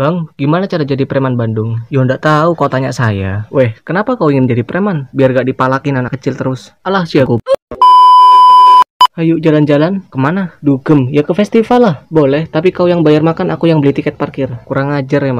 Bang, gimana cara jadi preman Bandung? Yo ya, ndak tahu kau tanya saya. Weh, kenapa kau ingin jadi preman? Biar gak dipalakin anak kecil terus. Alah si aku. Ayo jalan-jalan. Kemana? Dugem. Ya ke festival lah. Boleh, tapi kau yang bayar makan, aku yang beli tiket parkir. Kurang ajar emang. Ya,